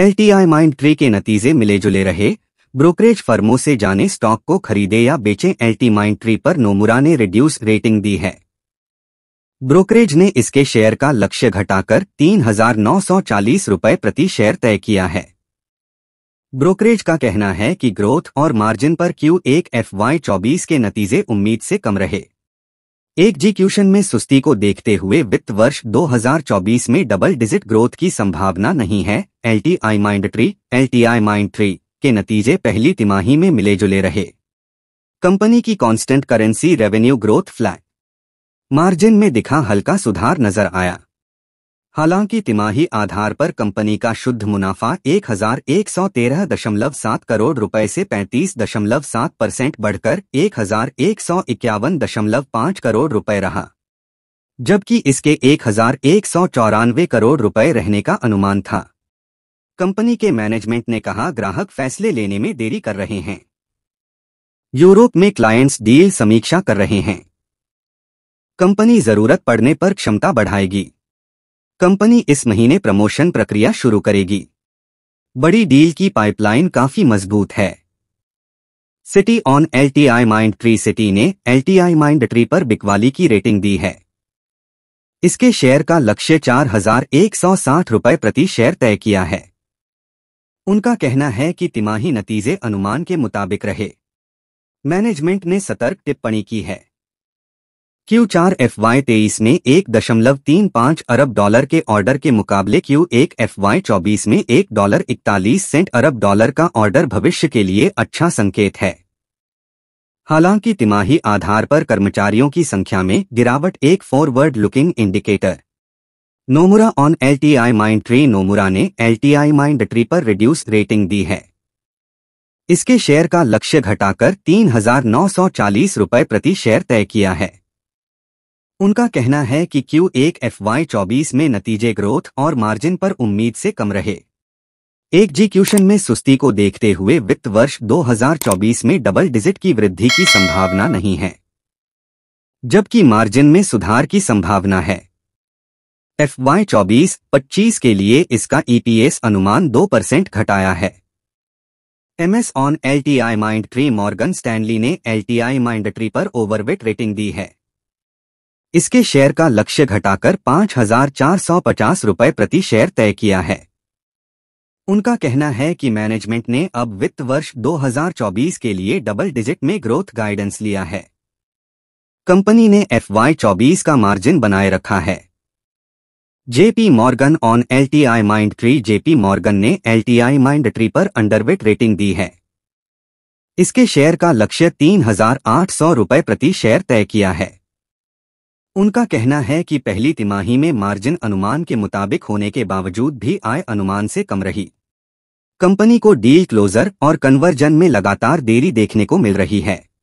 LTI Mindtree के नतीजे मिले जुले रहे ब्रोकरेज फर्मों से जाने स्टॉक को खरीदे या बेचे एलटी माइंड ट्री पर नोमुरा ने रिड्यूस रेटिंग दी है ब्रोकरेज ने इसके शेयर का लक्ष्य घटाकर तीन हजार नौ सौ चालीस रुपए प्रति शेयर तय किया है ब्रोकरेज का कहना है कि ग्रोथ और मार्जिन पर क्यू एक एफ वाई चौबीस के नतीजे उम्मीद से कम रहे एग्जीक्यूशन में सुस्ती को देखते हुए वित्त वर्ष 2024 में डबल डिजिट ग्रोथ की संभावना नहीं है L T I Mindtree L T I Mindtree के नतीजे पहली तिमाही में मिले जुले रहे कंपनी की constant currency revenue growth flat margin में दिखा हल्का सुधार नजर आया हालांकि तिमाही आधार पर कंपनी का शुद्ध मुनाफा 1113.7 करोड़ रुपए से 35.7 परसेंट बढ़कर 1151.5 करोड़ रुपए रहा जबकि इसके एक करोड़ रुपए रहने का अनुमान था कंपनी के मैनेजमेंट ने कहा ग्राहक फैसले लेने में देरी कर रहे हैं यूरोप में क्लाइंट्स डील समीक्षा कर रहे हैं कंपनी जरूरत पड़ने पर क्षमता बढ़ाएगी कंपनी इस महीने प्रमोशन प्रक्रिया शुरू करेगी बड़ी डील की पाइपलाइन काफी मजबूत है Citi on L T I Mindtree Citi ने L T I Mindtree पर बिकवाली की रेटिंग दी है इसके शेयर का लक्ष्य चार हजार एक सौ साठ रुपये प्रति शेयर तय किया है उनका कहना है कि तिमाही नतीजे अनुमान के मुताबिक रहे मैनेजमेंट ने सतर्क टिप्पणी की है क्यू चार एफ वाई तेईस में एक दशमलव तीन पाँच अरब डॉलर के ऑर्डर के मुकाबले क्यू एक एफ वाई चौबीस में एक डॉलर इकतालीस सेंट अरब डॉलर का ऑर्डर भविष्य के लिए अच्छा संकेत है हालांकि तिमाही आधार पर कर्मचारियों की संख्या में गिरावट एक forward looking indicator Nomura on L T I Mindtree Nomura ने L T I Mindtree पर रिड्यूस रेटिंग दी है इसके शेयर का लक्ष्य घटाकर तीन हजार नौ सौ चालीस रुपए प्रति शेयर तय किया है उनका कहना है कि क्यू एक एफ वाई चौबीस में नतीजे ग्रोथ और मार्जिन पर उम्मीद से कम रहे एक क्यूशन में सुस्ती को देखते हुए वित्त वर्ष 2024 में डबल डिजिट की वृद्धि की संभावना नहीं है जबकि मार्जिन में सुधार की संभावना है एफ वाई चौबीस पच्चीस के लिए इसका ईपीएस अनुमान दो परसेंट घटाया है MS on LTI Mindtree Morgan Stanley ने एलटीआई माइंड ट्री पर ओवरवेट रेटिंग दी है इसके शेयर का लक्ष्य घटाकर पांच हजार चार सौ पचास रुपये प्रति शेयर तय किया है उनका कहना है कि मैनेजमेंट ने अब वित्त वर्ष 2024 के लिए डबल डिजिट में ग्रोथ गाइडेंस लिया है कंपनी ने एफ वाई चौबीस का मार्जिन बनाए रखा है JP Morgan on LTI Mindtree JP Morgan ने एलटीआई माइंड ट्री पर अंडरवेट रेटिंग दी है इसके शेयर का लक्ष्य तीन हजार आठ सौ रुपये प्रति शेयर तय किया है उनका कहना है कि पहली तिमाही में मार्जिन अनुमान के मुताबिक होने के बावजूद भी आय अनुमान से कम रही कंपनी को डील क्लोजर और कन्वर्जन में लगातार देरी देखने को मिल रही है